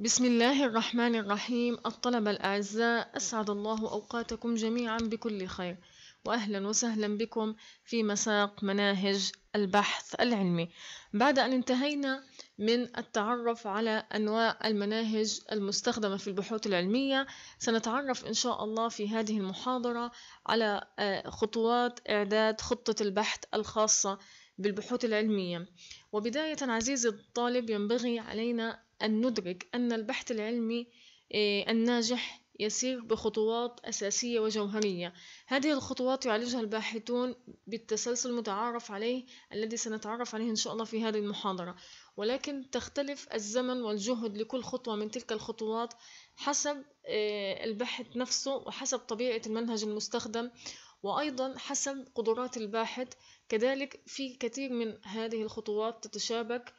بسم الله الرحمن الرحيم الطلبة الأعزاء أسعد الله أوقاتكم جميعا بكل خير وأهلا وسهلا بكم في مساق مناهج البحث العلمي بعد أن انتهينا من التعرف على أنواع المناهج المستخدمة في البحوث العلمية سنتعرف إن شاء الله في هذه المحاضرة على آه، خطوات إعداد خطة البحث الخاصة بالبحوث العلمية وبداية عزيزي الطالب ينبغي علينا أن ندرك أن البحث العلمي آه، الناجح يسير بخطوات أساسية وجوهرية هذه الخطوات يعالجها الباحثون بالتسلسل المتعارف عليه الذي سنتعرف عليه إن شاء الله في هذه المحاضرة ولكن تختلف الزمن والجهد لكل خطوة من تلك الخطوات حسب آه، البحث نفسه وحسب طبيعة المنهج المستخدم وأيضا حسب قدرات الباحث كذلك في كثير من هذه الخطوات تتشابك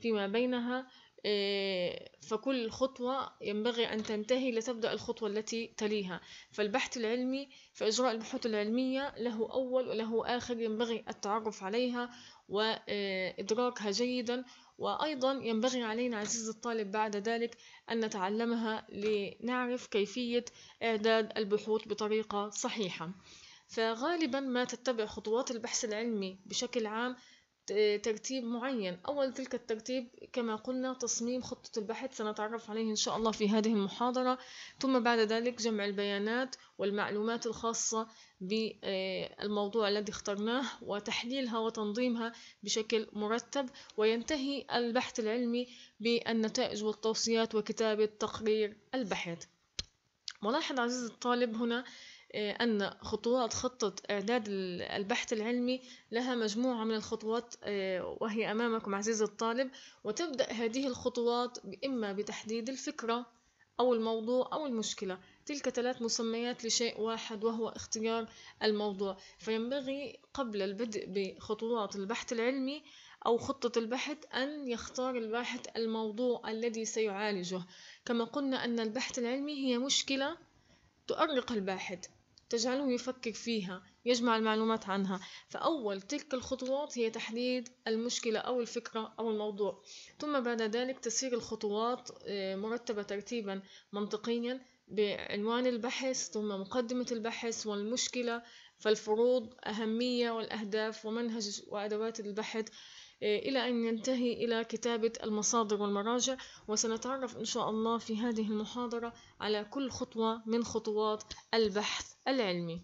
فيما بينها إيه، فكل خطوة ينبغي أن تنتهي لتبدأ الخطوة التي تليها فالبحث العلمي فإجراء البحوث العلمية له أول وله آخر ينبغي التعرف عليها وإدراكها جيدا وأيضا ينبغي علينا عزيزي الطالب بعد ذلك أن نتعلمها لنعرف كيفية إعداد البحوث بطريقة صحيحة فغالبا ما تتبع خطوات البحث العلمي بشكل عام ترتيب معين أول تلك الترتيب كما قلنا تصميم خطة البحث سنتعرف عليه إن شاء الله في هذه المحاضرة ثم بعد ذلك جمع البيانات والمعلومات الخاصة بالموضوع الذي اخترناه وتحليلها وتنظيمها بشكل مرتب وينتهي البحث العلمي بالنتائج والتوصيات وكتابة تقرير البحث ولاحظ عزيزي الطالب هنا آه، أن خطوات خطة إعداد البحث العلمي لها مجموعة من الخطوات آه، وهي أمامكم عزيزي الطالب وتبدأ هذه الخطوات إما بتحديد الفكرة أو الموضوع أو المشكلة تلك ثلاث مسميات لشيء واحد وهو اختيار الموضوع فينبغي قبل البدء بخطوات البحث العلمي أو خطة البحث أن يختار الباحث الموضوع الذي سيعالجه كما قلنا أن البحث العلمي هي مشكلة تؤرق الباحث تجعله يفكر فيها يجمع المعلومات عنها فأول تلك الخطوات هي تحديد المشكلة أو الفكرة أو الموضوع ثم بعد ذلك تسير الخطوات آه، مرتبة ترتيبا منطقيا بعنوان البحث ثم مقدمة البحث والمشكلة فالفروض أهمية والأهداف ومنهج وأدوات البحث إيه، إلى أن ننتهي إلى كتابة المصادر والمراجع وسنتعرف إن شاء الله في هذه المحاضرة على كل خطوة من خطوات البحث العلمي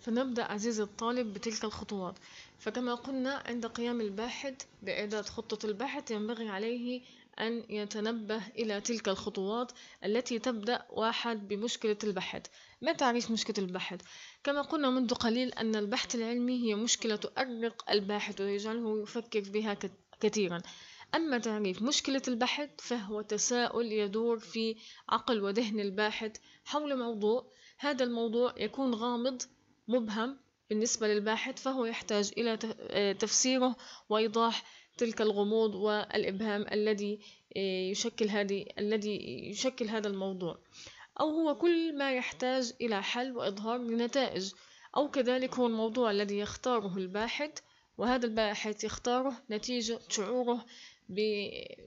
فنبدأ عزيزي الطالب بتلك الخطوات فكما قلنا عند قيام الباحث بإعداد خطة البحث ينبغي عليه أن يتنبه إلى تلك الخطوات التي تبدأ واحد بمشكلة البحث ما تعريف مشكلة البحث؟ كما قلنا منذ قليل أن البحث العلمي هي مشكلة تؤرق الباحث ويجعله يفكر بها كثيرا أما تعريف مشكلة البحث فهو تساؤل يدور في عقل وذهن الباحث حول موضوع هذا الموضوع يكون غامض مبهم بالنسبة للباحث فهو يحتاج إلى آه، تفسيره وإيضاح تلك الغموض والإبهام الذي آه، يشكل هذه الذي يشكل هذا الموضوع أو هو كل ما يحتاج إلى حل وإظهار لنتائج أو كذلك هو الموضوع الذي يختاره الباحث وهذا الباحث يختاره نتيجة شعوره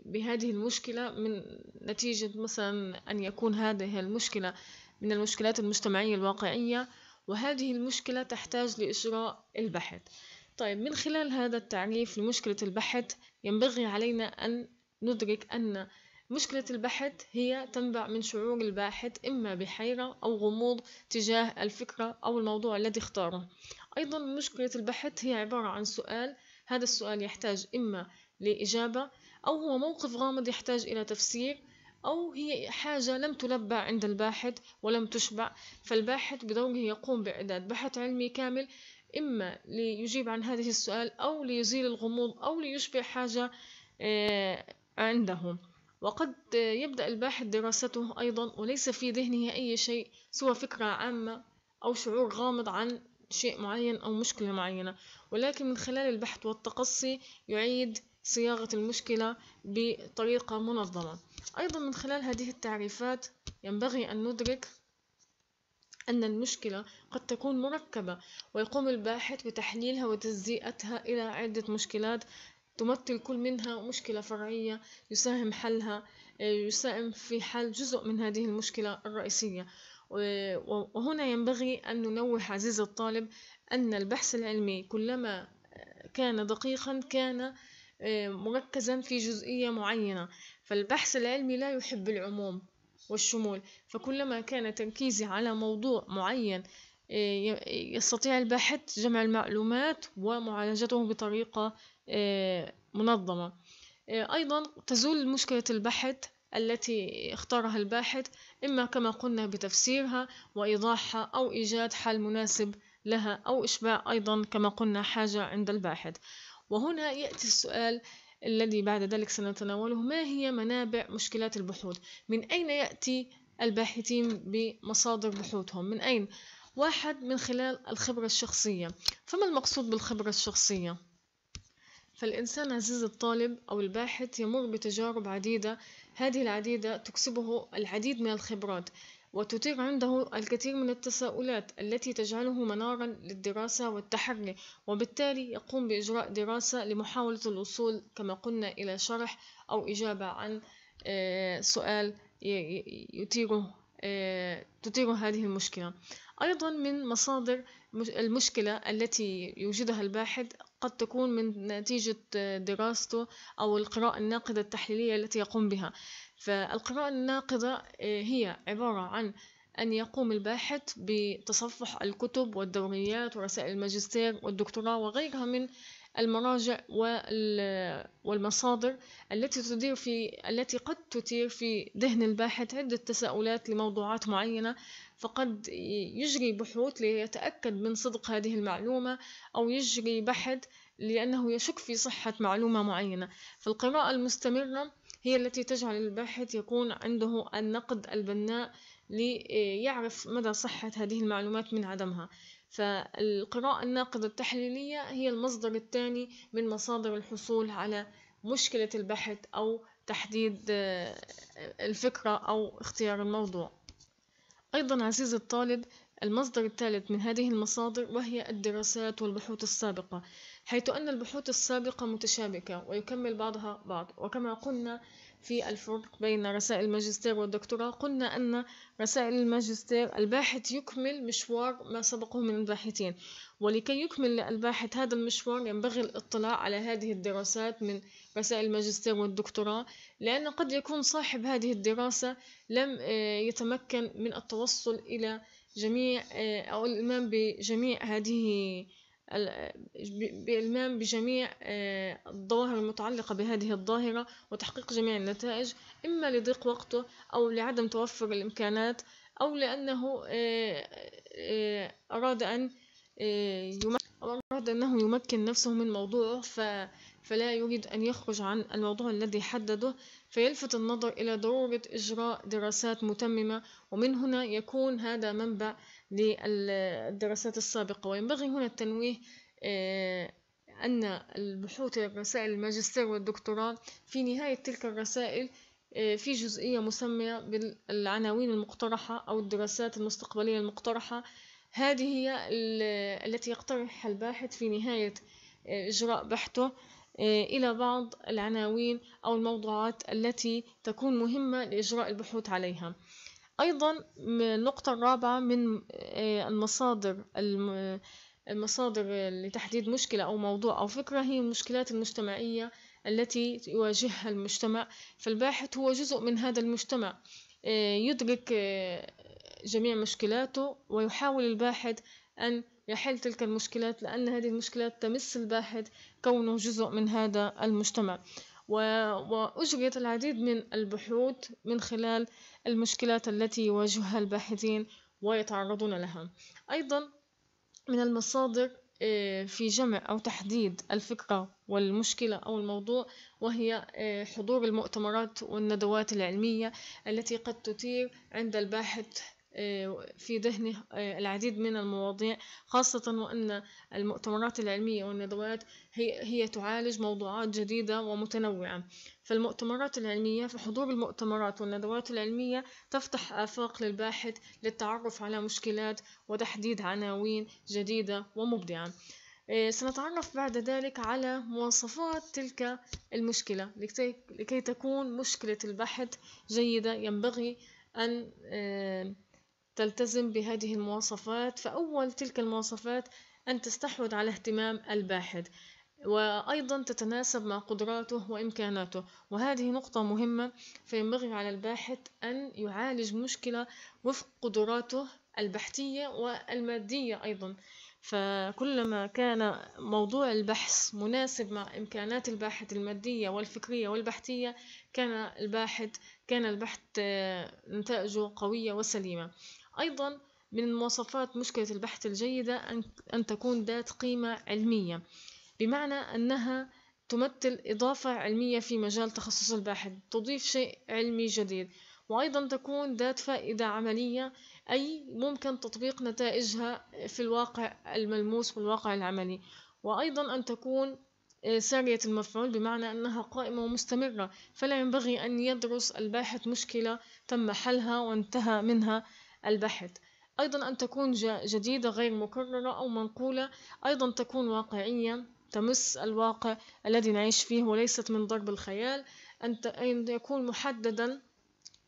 بهذه المشكلة من نتيجة مثلا أن يكون هذه المشكلة من المشكلات المجتمعية الواقعية وهذه المشكلة تحتاج لإجراء البحث طيب من خلال هذا التعريف لمشكلة البحث ينبغي علينا أن ندرك أن مشكلة البحث هي تنبع من شعور الباحث إما بحيرة أو غموض تجاه الفكرة أو الموضوع الذي اختاره أيضا مشكلة البحث هي عبارة عن سؤال هذا السؤال يحتاج إما لإجابة أو هو موقف غامض يحتاج إلى تفسير أو هي حاجة لم تلبى عند الباحث ولم تشبع فالباحث بدوره يقوم بإعداد بحث علمي كامل إما ليجيب عن هذه السؤال أو ليزيل الغموض أو ليشبع حاجة آه، عندهم وقد يبدأ الباحث دراسته أيضا وليس في ذهنه أي شيء سوى فكرة عامة أو شعور غامض عن شيء معين أو مشكلة معينة ولكن من خلال البحث والتقصي يعيد صياغة المشكلة بطريقة منظمة أيضا من خلال هذه التعريفات ينبغي أن ندرك أن المشكلة قد تكون مركبة ويقوم الباحث بتحليلها وتجزئتها إلى عدة مشكلات تمثل كل منها مشكلة فرعية يساهم حلها آه، يساهم في حل جزء من هذه المشكلة الرئيسية وهنا ينبغي أن ننوه عزيز الطالب أن البحث العلمي كلما آه، كان دقيقا كان آه، مركزا في جزئية معينة فالبحث العلمي لا يحب العموم والشمول فكلما كان تركيزي على موضوع معين آه، يستطيع الباحث جمع المعلومات ومعالجته بطريقة آه، منظمة آه، أيضا تزول مشكلة البحث التي اختارها الباحث إما كما قلنا بتفسيرها وإيضاحها أو إيجاد حل مناسب لها أو إشباع أيضا كما قلنا حاجة عند الباحث وهنا يأتي السؤال الذي بعد ذلك سنتناوله ما هي منابع مشكلات البحوث من أين يأتي الباحثين بمصادر بحوثهم من أين واحد من خلال الخبرة الشخصية فما المقصود بالخبرة الشخصية فالإنسان عزيز الطالب أو الباحث يمر بتجارب عديدة هذه العديدة تكسبه العديد من الخبرات وتثير عنده الكثير من التساؤلات التي تجعله منارا للدراسة والتحري وبالتالي يقوم بإجراء دراسة لمحاولة الوصول كما قلنا إلى شرح أو إجابة عن آه، سؤال يثيره آه، تثير هذه المشكلة أيضا من مصادر المشكلة التي يوجدها الباحث قد تكون من نتيجة دراسته أو القراءة الناقدة التحليلية التي يقوم بها فالقراءة الناقضة آه، هي عبارة عن أن يقوم الباحث بتصفح الكتب والدوريات ورسائل الماجستير والدكتوراه وغيرها من المراجع والمصادر التي تدير في التي قد تثير في ذهن الباحث عدة تساؤلات لموضوعات معينة فقد يجري بحوث ليتأكد من صدق هذه المعلومة أو يجري بحث لأنه يشك في صحة معلومة معينة فالقراءة المستمرة هي التي تجعل الباحث يكون عنده النقد البناء ليعرف مدى صحة هذه المعلومات من عدمها فالقراءة الناقدة التحليلية هي المصدر الثاني من مصادر الحصول على مشكلة البحث أو تحديد آه، الفكرة أو اختيار الموضوع أيضا عزيزي الطالب المصدر الثالث من هذه المصادر وهي الدراسات والبحوث السابقة حيث أن البحوث السابقة متشابكة ويكمل بعضها بعض وكما قلنا في الفرق بين رسائل الماجستير والدكتوراه قلنا أن رسائل الماجستير الباحث يكمل مشوار ما سبقه من الباحثين ولكي يكمل الباحث هذا المشوار ينبغي الاطلاع على هذه الدراسات من رسائل الماجستير والدكتوراه لأن قد يكون صاحب هذه الدراسة لم آه، يتمكن من التوصل إلى جميع آه، أو الإمام بجميع هذه بالمام بجميع آه، الظواهر المتعلقة بهذه الظاهرة وتحقيق جميع النتائج إما لضيق وقته أو لعدم توفر الإمكانات أو لأنه آه، آه، أراد أن أراد أنه يمكن نفسه من موضوعه فلا يريد أن يخرج عن الموضوع الذي حدده فيلفت النظر إلى ضرورة إجراء دراسات متممة ومن هنا يكون هذا منبع للدراسات السابقة وينبغي هنا التنويه آه، أن البحوث الرسائل الماجستير والدكتوراه في نهاية تلك الرسائل آه، في جزئية مسمية بالعناوين المقترحة أو الدراسات المستقبلية المقترحة هذه هي التي يقترحها الباحث في نهاية آه، إجراء بحثه إلى بعض العناوين أو الموضوعات التي تكون مهمة لإجراء البحوث عليها أيضا النقطة الرابعة من آه، المصادر المصادر لتحديد مشكلة أو موضوع أو فكرة هي المشكلات المجتمعية التي يواجهها المجتمع فالباحث هو جزء من هذا المجتمع آه، يدرك آه، جميع مشكلاته ويحاول الباحث أن يحل تلك المشكلات لأن هذه المشكلات تمس الباحث كونه جزء من هذا المجتمع وأجريت العديد من البحوث من خلال المشكلات التي يواجهها الباحثين ويتعرضون لها أيضا من المصادر آه، في جمع أو تحديد الفكرة والمشكلة أو الموضوع وهي آه، حضور المؤتمرات والندوات العلمية التي قد تثير عند الباحث في ذهنه آه، العديد من المواضيع خاصة وأن المؤتمرات العلمية والندوات هي, هي تعالج موضوعات جديدة ومتنوعة فالمؤتمرات العلمية فحضور المؤتمرات والندوات العلمية تفتح آفاق للباحث للتعرف على مشكلات وتحديد عناوين جديدة ومبدعة آه، سنتعرف بعد ذلك على مواصفات تلك المشكلة لكي تكون مشكلة البحث جيدة ينبغي أن آه، تلتزم بهذه المواصفات فأول تلك المواصفات أن تستحوذ على اهتمام الباحث وأيضا تتناسب مع قدراته وإمكاناته وهذه نقطة مهمة فينبغي على الباحث أن يعالج مشكلة وفق قدراته البحثية والمادية أيضا فكلما كان موضوع البحث مناسب مع إمكانات الباحث المادية والفكرية والبحثية كان الباحث كان البحث نتائجه قوية وسليمة أيضا من مواصفات مشكلة البحث الجيدة أن تكون ذات قيمة علمية بمعنى أنها تمثل إضافة علمية في مجال تخصص الباحث تضيف شيء علمي جديد وأيضا تكون ذات فائدة عملية أي ممكن تطبيق نتائجها في الواقع الملموس والواقع العملي وأيضا أن تكون آه، سارية المفعول بمعنى أنها قائمة ومستمرة فلا ينبغي أن يدرس الباحث مشكلة تم حلها وانتهى منها البحث أيضا أن تكون جديدة غير مكررة أو منقولة أيضا تكون واقعية تمس الواقع الذي نعيش فيه وليست من ضرب الخيال أن يكون محددا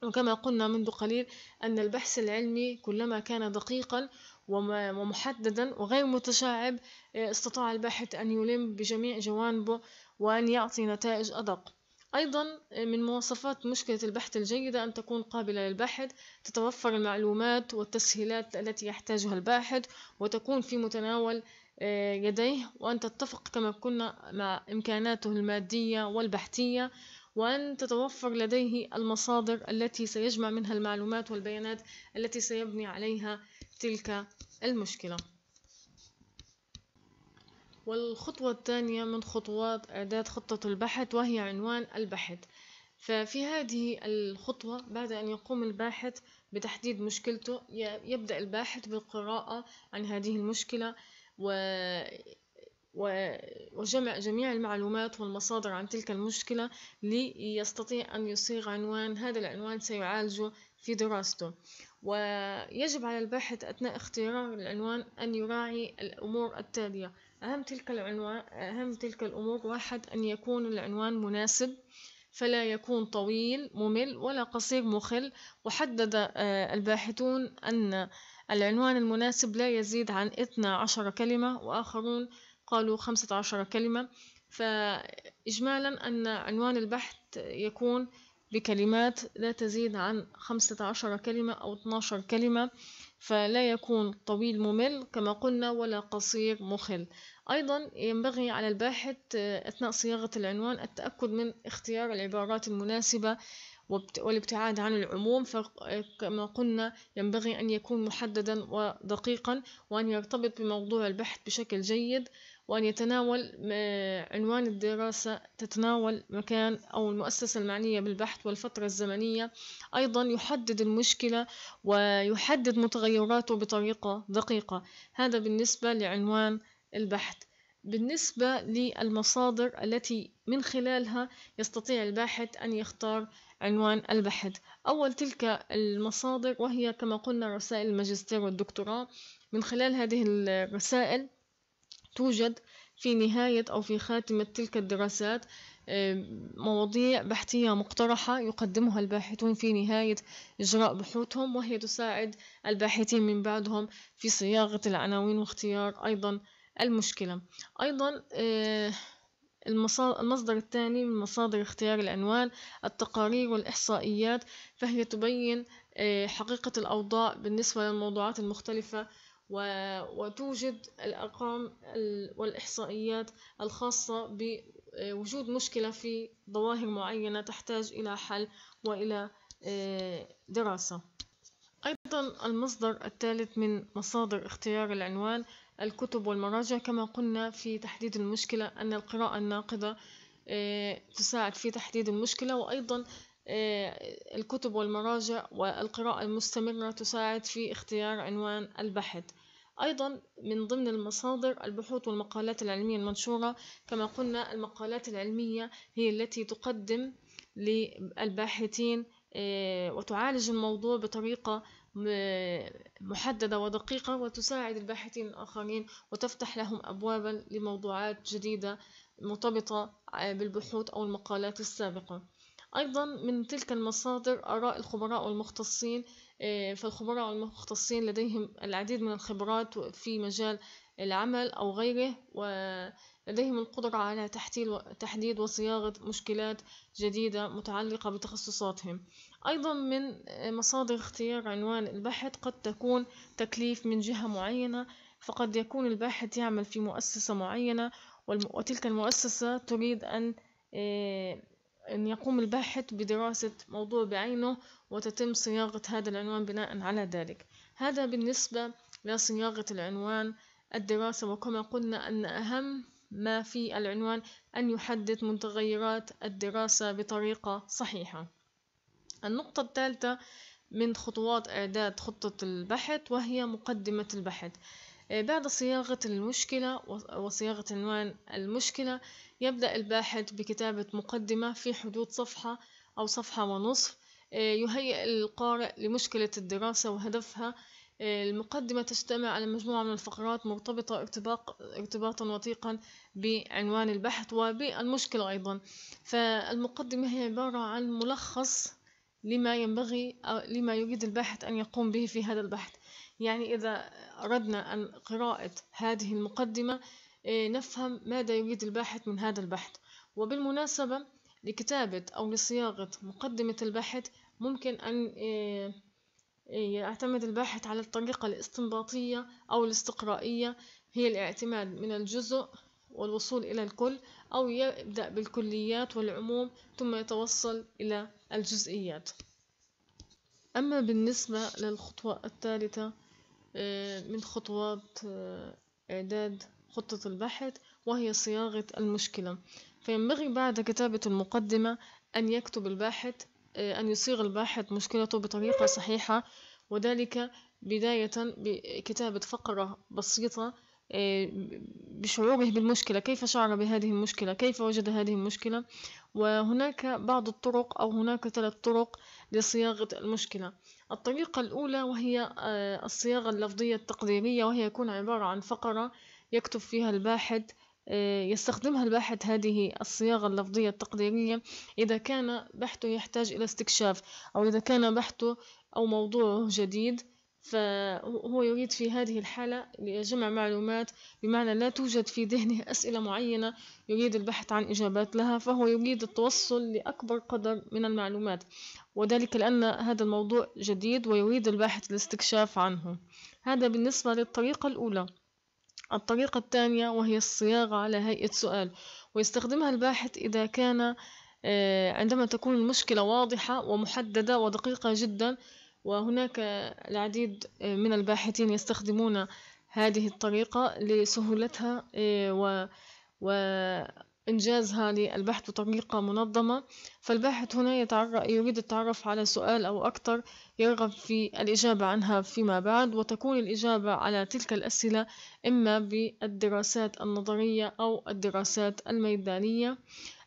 وكما قلنا منذ قليل أن البحث العلمي كلما كان دقيقا ومحددا وغير متشعب آه، استطاع الباحث أن يلم بجميع جوانبه وأن يعطي نتائج أدق أيضا آه، من مواصفات مشكلة البحث الجيدة أن تكون قابلة للبحث تتوفر المعلومات والتسهيلات التي يحتاجها الباحث وتكون في متناول آه، يديه وأن تتفق كما كنا مع إمكاناته المادية والبحثية وأن تتوفر لديه المصادر التي سيجمع منها المعلومات والبيانات التي سيبني عليها تلك المشكلة والخطوة الثانية من خطوات إعداد خطة البحث وهي عنوان البحث ففي هذه الخطوة بعد أن يقوم الباحث بتحديد مشكلته يبدأ الباحث بالقراءة عن هذه المشكلة و وجمع جميع المعلومات والمصادر عن تلك المشكلة ليستطيع أن يصيغ عنوان هذا العنوان سيعالجه في دراسته ويجب على الباحث أثناء اختيار العنوان أن يراعي الأمور التالية أهم تلك العنوان أهم تلك الأمور واحد أن يكون العنوان مناسب فلا يكون طويل ممل ولا قصير مخل وحدد آه، الباحثون أن العنوان المناسب لا يزيد عن 12 كلمة وآخرون قالوا 15 كلمة فإجمالا أن عنوان البحث يكون بكلمات لا تزيد عن 15 كلمة أو 12 كلمة فلا يكون طويل ممل كما قلنا ولا قصير مخل أيضا ينبغي على الباحث آه، أثناء صياغة العنوان التأكد من اختيار العبارات المناسبة والابتعاد عن العموم فكما آه، قلنا ينبغي أن يكون محددا ودقيقا وأن يرتبط بموضوع البحث بشكل جيد وأن يتناول عنوان الدراسة تتناول مكان أو المؤسسة المعنية بالبحث والفترة الزمنية أيضا يحدد المشكلة ويحدد متغيراته بطريقة دقيقة هذا بالنسبة لعنوان البحث بالنسبة للمصادر التي من خلالها يستطيع الباحث أن يختار عنوان البحث أول تلك المصادر وهي كما قلنا رسائل الماجستير والدكتوراه من خلال هذه الرسائل توجد في نهاية أو في خاتمة تلك الدراسات مواضيع بحثية مقترحة يقدمها الباحثون في نهاية إجراء بحوثهم وهي تساعد الباحثين من بعدهم في صياغة العناوين واختيار أيضا المشكلة أيضا آه، المصدر الثاني من مصادر اختيار العنوان التقارير والإحصائيات فهي تبين آه، حقيقة الأوضاع بالنسبة للموضوعات المختلفة وتوجد الأرقام والإحصائيات الخاصة بوجود مشكلة في ظواهر معينة تحتاج إلى حل وإلى آه، دراسة أيضا المصدر الثالث من مصادر اختيار العنوان الكتب والمراجع كما قلنا في تحديد المشكلة أن القراءة الناقدة آه، تساعد في تحديد المشكلة وأيضا آه، الكتب والمراجع والقراءة المستمرة تساعد في اختيار عنوان البحث أيضا من ضمن المصادر البحوث والمقالات العلمية المنشورة كما قلنا المقالات العلمية هي التي تقدم للباحثين آه، وتعالج الموضوع بطريقة آه، محددة ودقيقة وتساعد الباحثين الآخرين وتفتح لهم أبوابا لموضوعات جديدة مرتبطة بالبحوث أو المقالات السابقة أيضا من تلك المصادر آراء الخبراء والمختصين آه، فالخبراء والمختصين لديهم العديد من الخبرات في مجال العمل أو غيره ولديهم القدرة على تحديد وصياغة مشكلات جديدة متعلقة بتخصصاتهم أيضا من آه، مصادر اختيار عنوان البحث قد تكون تكليف من جهة معينة فقد يكون الباحث يعمل في مؤسسة معينة وتلك المؤسسة تريد أن آه، أن يقوم الباحث بدراسة موضوع بعينه وتتم صياغة هذا العنوان بناء على ذلك هذا بالنسبة لصياغة العنوان الدراسة وكما قلنا أن أهم ما في العنوان أن يحدد متغيرات الدراسة بطريقة صحيحة النقطة الثالثة من خطوات إعداد خطة البحث وهي مقدمة البحث آه، بعد صياغة المشكلة وصياغة عنوان المشكلة يبدأ الباحث بكتابة مقدمة في حدود صفحة أو صفحة ونصف آه، يهيئ القارئ لمشكلة الدراسة وهدفها آه، المقدمة تجتمع على مجموعة من الفقرات مرتبطة ارتباطا وثيقا بعنوان البحث وبالمشكلة أيضا فالمقدمة هي عبارة عن ملخص لما ينبغي أو لما يريد الباحث أن يقوم به في هذا البحث يعني إذا أردنا أن قراءة هذه المقدمة آه، نفهم ماذا يريد الباحث من هذا البحث وبالمناسبة لكتابة أو لصياغة مقدمة البحث ممكن أن آه، آه، يعتمد الباحث على الطريقة الاستنباطية أو الاستقرائية هي الاعتماد من الجزء والوصول إلى الكل أو يبدأ بالكليات والعموم ثم يتوصل إلى الجزئيات أما بالنسبة للخطوة الثالثة آه، من خطوات آه، إعداد خطة البحث وهي صياغة المشكلة فينبغي بعد كتابة المقدمة أن يكتب الباحث آه، أن يصيغ الباحث مشكلته بطريقة صحيحة وذلك بداية بكتابة فقرة بسيطة آه، بشعوره بالمشكلة كيف شعر بهذه المشكلة كيف وجد هذه المشكلة وهناك بعض الطرق أو هناك ثلاث طرق لصياغة المشكلة الطريقة الأولى وهي آه، الصياغة اللفظية التقديرية وهي يكون عبارة عن فقرة يكتب فيها الباحث آه، يستخدمها الباحث هذه الصياغة اللفظية التقديرية إذا كان بحثه يحتاج إلى استكشاف أو إذا كان بحثه أو موضوعه جديد فهو يريد في هذه الحالة جمع معلومات بمعنى لا توجد في ذهنه أسئلة معينة يريد البحث عن إجابات لها فهو يريد التوصل لأكبر قدر من المعلومات وذلك لأن هذا الموضوع جديد ويريد الباحث الاستكشاف عنه هذا بالنسبة للطريقة الأولى الطريقة الثانية وهي الصياغة على هيئة سؤال ويستخدمها الباحث إذا كان آه، عندما تكون المشكلة واضحة ومحددة ودقيقة جدا وهناك العديد من الباحثين يستخدمون هذه الطريقة لسهولتها إيه، و وإنجازها للبحث بطريقة منظمة فالباحث هنا يتعرف يريد التعرف على سؤال أو أكثر يرغب في الإجابة عنها فيما بعد وتكون الإجابة على تلك الأسئلة إما بالدراسات النظرية أو الدراسات الميدانية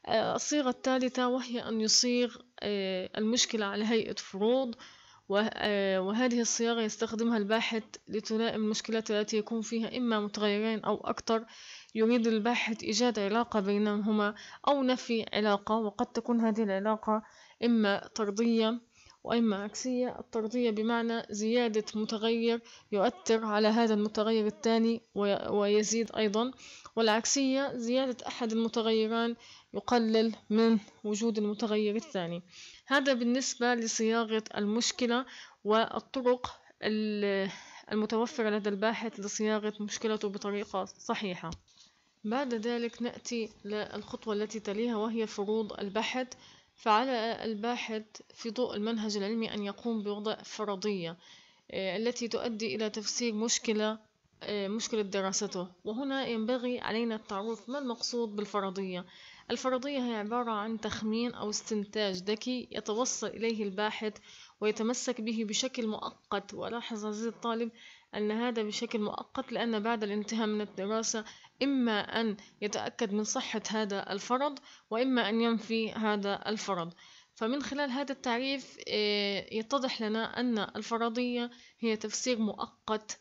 آه، الصيغة الثالثة وهي أن يصيغ إيه، المشكلة على هيئة فروض آه، وهذه الصياغة يستخدمها الباحث لتلائم المشكلات التي يكون فيها إما متغيرين أو أكثر يريد الباحث إيجاد علاقة بينهما أو نفي علاقة وقد تكون هذه العلاقة إما طردية وإما عكسية الطردية بمعنى زيادة متغير يؤثر على هذا المتغير الثاني ويزيد أيضا والعكسية زيادة أحد المتغيران يقلل من وجود المتغير الثاني هذا بالنسبة لصياغة المشكلة والطرق المتوفرة لدى الباحث لصياغة مشكلته بطريقة صحيحة بعد ذلك نأتي للخطوة التي تليها وهي فروض البحث فعلى الباحث في ضوء المنهج العلمي أن يقوم بوضع فرضية آه، التي تؤدي إلى تفسير مشكلة آه، مشكلة دراسته وهنا ينبغي علينا التعرف ما المقصود بالفرضية الفرضية هي عبارة عن تخمين أو استنتاج ذكي يتوصل إليه الباحث ويتمسك به بشكل مؤقت ولاحظ عزيزي الطالب أن هذا بشكل مؤقت لأن بعد الانتهاء من الدراسة إما أن يتأكد من صحة هذا الفرض وإما أن ينفي هذا الفرض فمن خلال هذا التعريف آه، يتضح لنا أن الفرضية هي تفسير مؤقت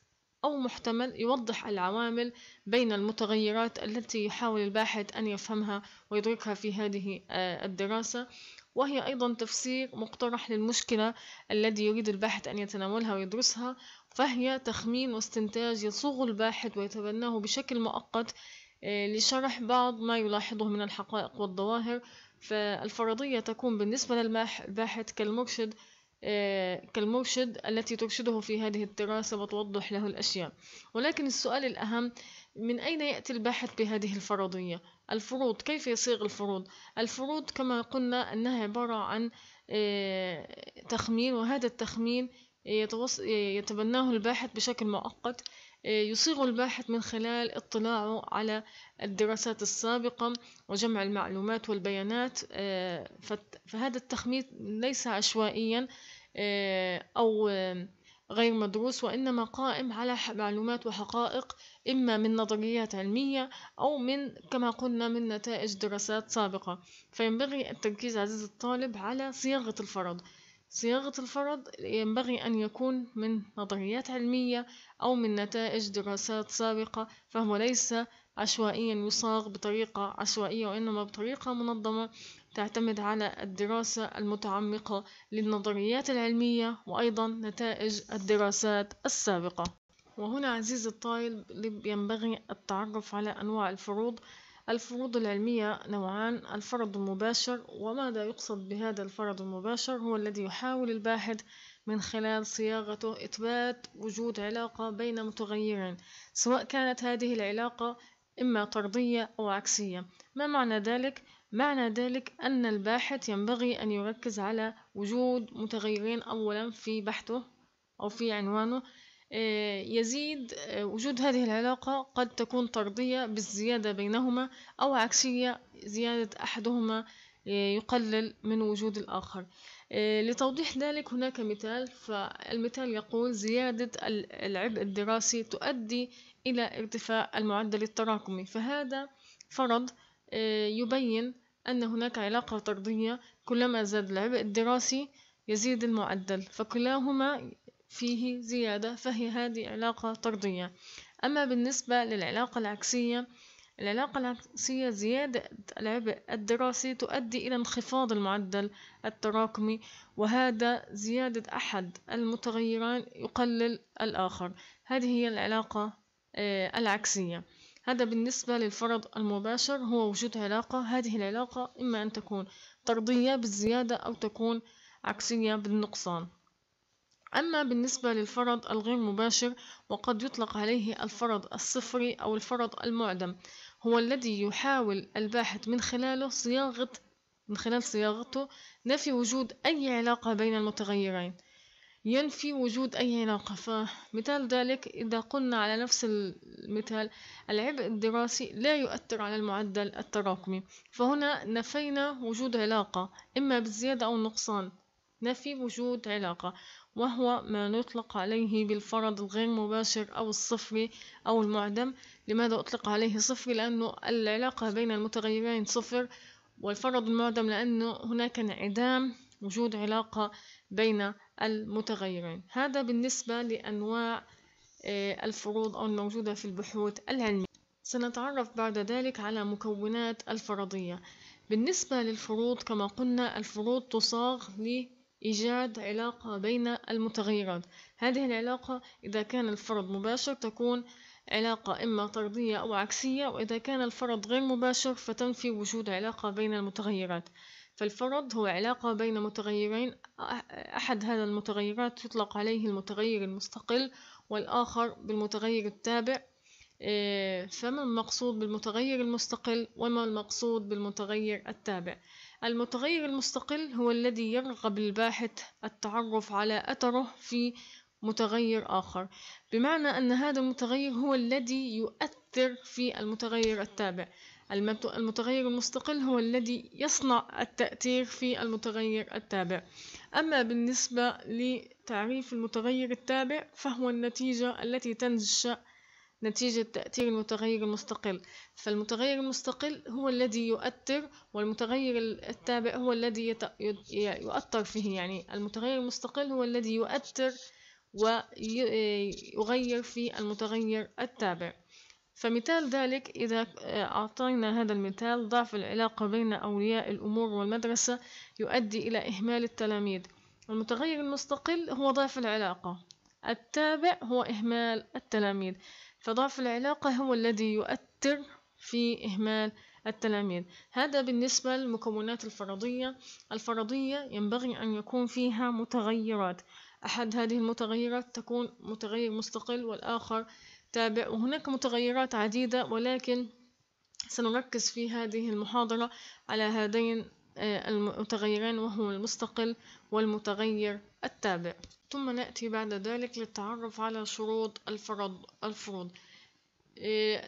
أو محتمل يوضح العوامل بين المتغيرات التي يحاول الباحث أن يفهمها ويدركها في هذه آه، الدراسة وهي أيضا تفسير مقترح للمشكلة الذي يريد الباحث أن يتناولها ويدرسها فهي تخمين واستنتاج يصوغ الباحث ويتبناه بشكل مؤقت آه، لشرح بعض ما يلاحظه من الحقائق والظواهر فالفرضية تكون بالنسبة للباحث كالمرشد آه، كالمرشد التي ترشده في هذه الدراسة وتوضح له الأشياء ولكن السؤال الأهم من أين يأتي الباحث بهذه الفرضية؟ الفروض كيف يصيغ الفروض؟ الفروض كما قلنا أنها عبارة عن آه، تخمين وهذا التخمين يتبناه الباحث بشكل مؤقت آه، يصيغ الباحث من خلال اطلاعه على الدراسات السابقة وجمع المعلومات والبيانات آه، فهذا التخميط ليس عشوائيا آه، أو غير مدروس وإنما قائم على معلومات وحقائق إما من نظريات علمية أو من كما قلنا من نتائج دراسات سابقة فينبغي التركيز عزيز الطالب على صياغة الفرض صياغة الفرض ينبغي أن يكون من نظريات علمية أو من نتائج دراسات سابقة فهو ليس عشوائيا يصاغ بطريقة عشوائية وإنما بطريقة منظمة تعتمد على الدراسة المتعمقة للنظريات العلمية وأيضا نتائج الدراسات السابقة وهنا عزيزي الطالب ينبغي التعرف على أنواع الفروض الفروض العلمية نوعان الفرض المباشر وماذا يقصد بهذا الفرض المباشر هو الذي يحاول الباحث من خلال صياغته إثبات وجود علاقة بين متغيرين سواء كانت هذه العلاقة إما طردية أو عكسية ما معنى ذلك؟ معنى ذلك أن الباحث ينبغي أن يركز على وجود متغيرين أولا في بحثه أو في عنوانه آه، يزيد آه، وجود هذه العلاقة قد تكون طردية بالزيادة بينهما أو عكسية زيادة أحدهما آه، يقلل من وجود الآخر لتوضيح ذلك هناك مثال فالمثال يقول زيادة العبء الدراسي تؤدي إلى ارتفاع المعدل التراكمي فهذا فرض يبين أن هناك علاقة طردية كلما زاد العبء الدراسي يزيد المعدل فكلاهما فيه زيادة فهي هذه علاقة طردية أما بالنسبة للعلاقة العكسية العلاقة العكسية زيادة العبء الدراسي تؤدي إلى انخفاض المعدل التراكمي وهذا زيادة أحد المتغيران يقلل الآخر هذه هي العلاقة آه، العكسية هذا بالنسبة للفرض المباشر هو وجود علاقة هذه العلاقة إما أن تكون طردية بالزيادة أو تكون عكسية بالنقصان أما بالنسبة للفرض الغير مباشر وقد يطلق عليه الفرض الصفري أو الفرض المعدم هو الذي يحاول الباحث من خلاله صياغة من خلال صياغته نفي وجود أي علاقة بين المتغيرين ينفي وجود أي علاقة فمثال ذلك إذا قلنا على نفس المثال العبء الدراسي لا يؤثر على المعدل التراكمي فهنا نفينا وجود علاقة إما بالزيادة أو النقصان نفي وجود علاقة وهو ما نطلق عليه بالفرض الغير مباشر أو الصفري أو المعدم لماذا أطلق عليه صفري لأنه العلاقة بين المتغيرين صفر والفرض المعدم لأنه هناك انعدام وجود علاقة بين المتغيرين هذا بالنسبة لأنواع آه، الفروض أو الموجودة في البحوث العلمية سنتعرف بعد ذلك على مكونات الفرضية بالنسبة للفروض كما قلنا الفروض تصاغ إيجاد علاقة بين المتغيرات هذه العلاقة إذا كان الفرض مباشر تكون علاقة إما طردية أو عكسية وإذا كان الفرض غير مباشر فتنفي وجود علاقة بين المتغيرات فالفرض هو علاقة بين متغيرين أحد هذا المتغيرات يطلق عليه المتغير المستقل والآخر بالمتغير التابع إيه، فما المقصود بالمتغير المستقل وما المقصود بالمتغير التابع المتغير المستقل هو الذي يرغب الباحث التعرف على أثره في متغير آخر بمعنى أن هذا المتغير هو الذي يؤثر في المتغير التابع المتغير المستقل هو الذي يصنع التأثير في المتغير التابع أما بالنسبة لتعريف المتغير التابع فهو النتيجة التي تنشأ نتيجة تأثير المتغير المستقل فالمتغير المستقل هو الذي يؤثر والمتغير التابع هو الذي يؤثر فيه يعني المتغير المستقل هو الذي يؤثر ويغير في المتغير التابع فمثال ذلك إذا أعطينا هذا المثال ضعف العلاقة بين أولياء الأمور والمدرسة يؤدي إلى إهمال التلاميذ المتغير المستقل هو ضعف العلاقة التابع هو إهمال التلاميذ فضعف العلاقة هو الذي يؤثر في إهمال التلاميذ هذا بالنسبة للمكونات الفرضية الفرضية ينبغي أن يكون فيها متغيرات أحد هذه المتغيرات تكون متغير مستقل والآخر تابع وهناك متغيرات عديدة ولكن سنركز في هذه المحاضرة على هذين آه، المتغيران وهما المستقل والمتغير التابع ثم نأتي بعد ذلك للتعرف على شروط الفرض الفروض آه،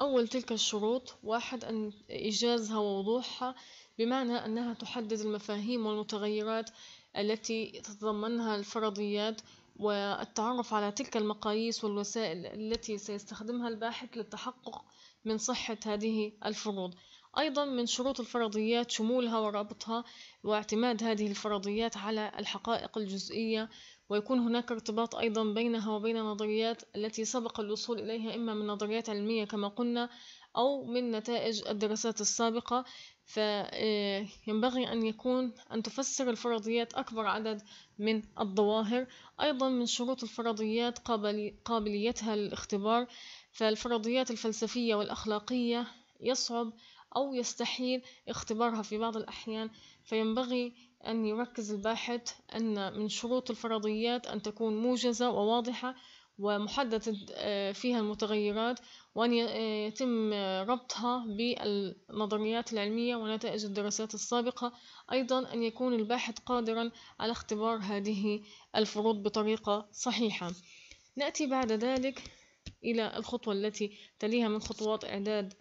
أول تلك الشروط واحد أن إيجازها ووضوحها بمعنى أنها تحدد المفاهيم والمتغيرات التي تتضمنها الفرضيات والتعرف على تلك المقاييس والوسائل التي سيستخدمها الباحث للتحقق من صحة هذه الفروض أيضا من شروط الفرضيات شمولها وربطها واعتماد هذه الفرضيات على الحقائق الجزئية ويكون هناك ارتباط أيضا بينها وبين النظريات التي سبق الوصول إليها إما من نظريات علمية كما قلنا أو من نتائج الدراسات السابقة فينبغي أن يكون أن تفسر الفرضيات أكبر عدد من الظواهر أيضا من شروط الفرضيات قابليتها للاختبار فالفرضيات الفلسفية والأخلاقية يصعب أو يستحيل اختبارها في بعض الأحيان فينبغي أن يركز الباحث أن من شروط الفرضيات أن تكون موجزة وواضحة ومحددة آه، فيها المتغيرات وأن آه، يتم ربطها بالنظريات العلمية ونتائج الدراسات السابقة أيضا أن يكون الباحث قادرا على اختبار هذه الفروض بطريقة صحيحة نأتي بعد ذلك إلى الخطوة التي تليها من خطوات إعداد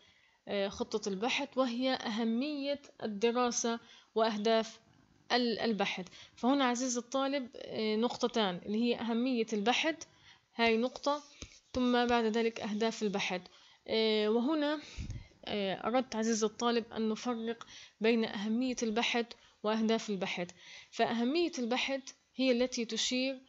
آه، خطة البحث وهي أهمية الدراسة وأهداف البحث فهنا عزيزي الطالب آه، نقطتان اللي هي أهمية البحث هاي نقطة ثم بعد ذلك أهداف البحث آه، وهنا أردت عزيزي الطالب أن نفرق بين أهمية البحث وأهداف البحث فأهمية البحث هي التي تشير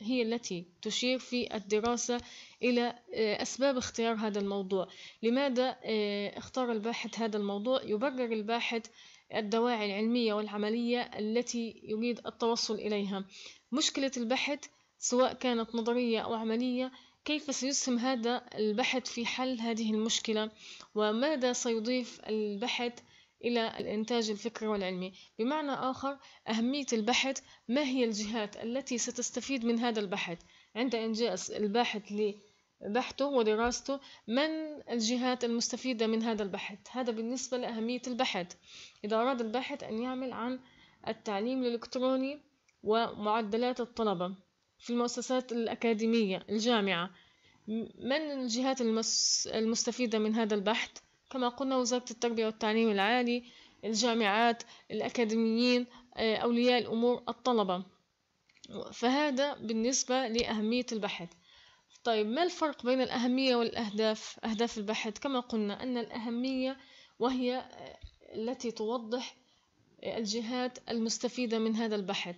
هي التي تشير في الدراسة إلى آه، أسباب اختيار هذا الموضوع لماذا آه، اختار الباحث هذا الموضوع يبرر الباحث الدواعي العلمية والعملية التي يريد التوصل إليها مشكلة البحث سواء كانت نظرية أو عملية كيف سيسهم هذا البحث في حل هذه المشكلة وماذا سيضيف البحث إلى الإنتاج الفكري والعلمي بمعنى آخر أهمية البحث ما هي الجهات التي ستستفيد من هذا البحث عند إنجاز الباحث لبحثه ودراسته من الجهات المستفيدة من هذا البحث هذا بالنسبة لأهمية البحث إذا أراد الباحث أن يعمل عن التعليم الإلكتروني ومعدلات الطلبة في المؤسسات الأكاديمية الجامعة من الجهات المس... المستفيدة من هذا البحث كما قلنا وزارة التربية والتعليم العالي الجامعات الأكاديميين آه، أولياء الأمور الطلبة فهذا بالنسبة لأهمية البحث طيب ما الفرق بين الأهمية والأهداف أهداف البحث كما قلنا أن الأهمية وهي التي توضح الجهات المستفيدة من هذا البحث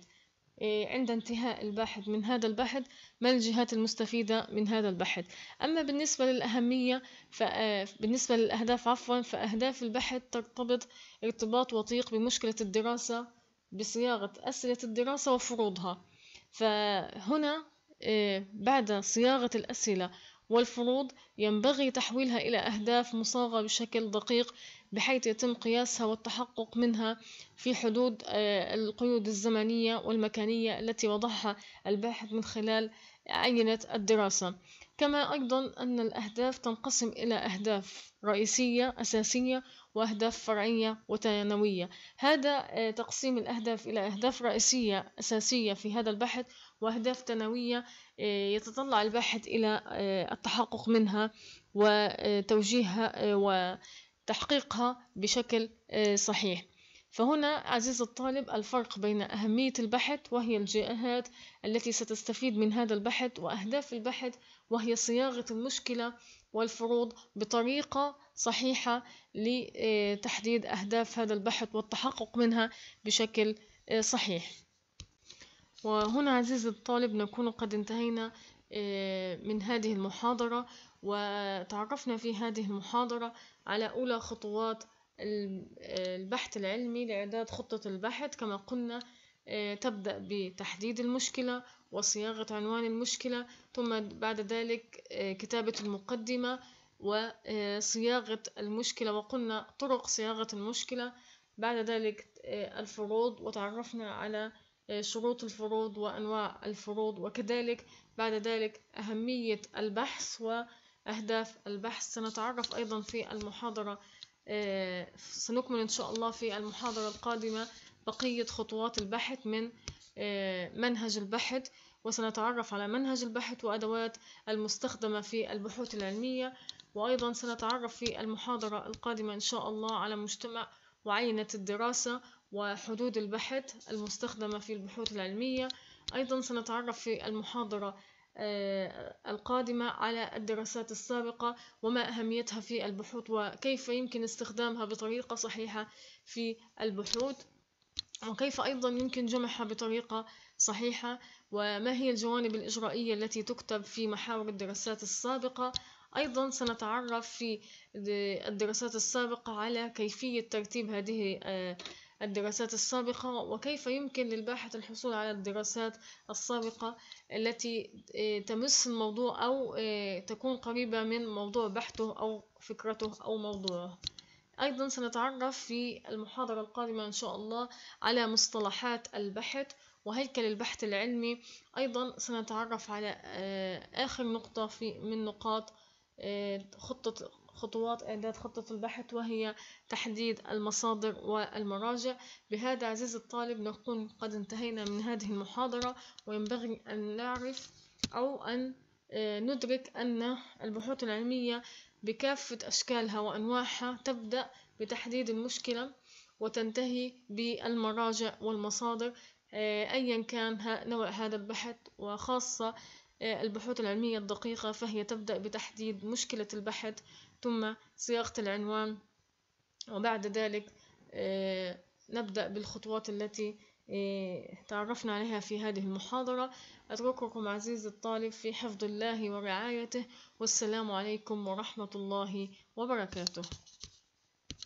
إيه، عند انتهاء الباحث من هذا البحث ما الجهات المستفيدة من هذا البحث أما بالنسبة للأهمية آه، بالنسبة للأهداف عفوا فأهداف البحث ترتبط ارتباط وثيق بمشكلة الدراسة بصياغة أسئلة الدراسة وفروضها فهنا آه، بعد صياغة الأسئلة والفروض ينبغي تحويلها إلى أهداف مصاغة بشكل دقيق بحيث يتم قياسها والتحقق منها في حدود آه، القيود الزمنية والمكانية التي وضعها الباحث من خلال عينة الدراسة كما أيضا أن الأهداف تنقسم إلى أهداف رئيسية أساسية وأهداف فرعية وثانوية هذا آه، تقسيم الأهداف إلى أهداف رئيسية أساسية في هذا البحث وأهداف ثانوية آه، يتطلع الباحث إلى التحقق منها وتوجيهها تحقيقها بشكل آه، صحيح فهنا عزيز الطالب الفرق بين أهمية البحث وهي الجهات التي ستستفيد من هذا البحث وأهداف البحث وهي صياغة المشكلة والفروض بطريقة صحيحة لتحديد آه، أهداف هذا البحث والتحقق منها بشكل آه، صحيح وهنا عزيزي الطالب نكون قد انتهينا من هذه المحاضرة وتعرفنا في هذه المحاضرة على أولى خطوات البحث العلمي لإعداد خطة البحث كما قلنا آه، تبدأ بتحديد المشكلة وصياغة عنوان المشكلة ثم بعد ذلك آه، كتابة المقدمة وصياغة آه، المشكلة وقلنا طرق صياغة المشكلة بعد ذلك الفروض وتعرفنا على شروط الفروض وأنواع الفروض وكذلك بعد ذلك أهمية البحث و أهداف البحث سنتعرف أيضا في المحاضرة آه، سنكمل إن شاء الله في المحاضرة القادمة بقية خطوات البحث من آه، منهج البحث وسنتعرف على منهج البحث وأدوات المستخدمة في البحوث العلمية وأيضا سنتعرف في المحاضرة القادمة إن شاء الله على مجتمع وعينة الدراسة وحدود البحث المستخدمة في البحوث العلمية أيضا سنتعرف في المحاضرة آه، القادمة على الدراسات السابقة وما أهميتها في البحوث وكيف يمكن استخدامها بطريقة صحيحة في البحوث وكيف أيضا يمكن جمعها بطريقة صحيحة وما هي الجوانب الإجرائية التي تكتب في محاور الدراسات السابقة أيضا سنتعرف في الدراسات السابقة على كيفية ترتيب هذه آه، الدراسات السابقة وكيف يمكن للباحث الحصول على الدراسات السابقة التي آه، تمس الموضوع أو آه، تكون قريبة من موضوع بحثه أو فكرته أو موضوعه أيضا سنتعرف في المحاضرة القادمة إن شاء الله على مصطلحات البحث وهيكل البحث العلمي أيضا سنتعرف على آه، آخر نقطة في من نقاط خطة خطوات إعداد خطة البحث وهي تحديد المصادر والمراجع بهذا عزيزي الطالب نكون قد انتهينا من هذه المحاضرة وينبغي أن نعرف أو أن آه، ندرك أن البحوث العلمية بكافة أشكالها وأنواعها تبدأ بتحديد المشكلة وتنتهي بالمراجع والمصادر آه، أيا كان نوع هذا البحث وخاصة آه، البحوث العلمية الدقيقة فهي تبدأ بتحديد مشكلة البحث ثم صياغة العنوان وبعد ذلك آه، نبدأ بالخطوات التي آه، تعرفنا عليها في هذه المحاضرة أترككم عزيزي الطالب في حفظ الله ورعايته والسلام عليكم ورحمة الله وبركاته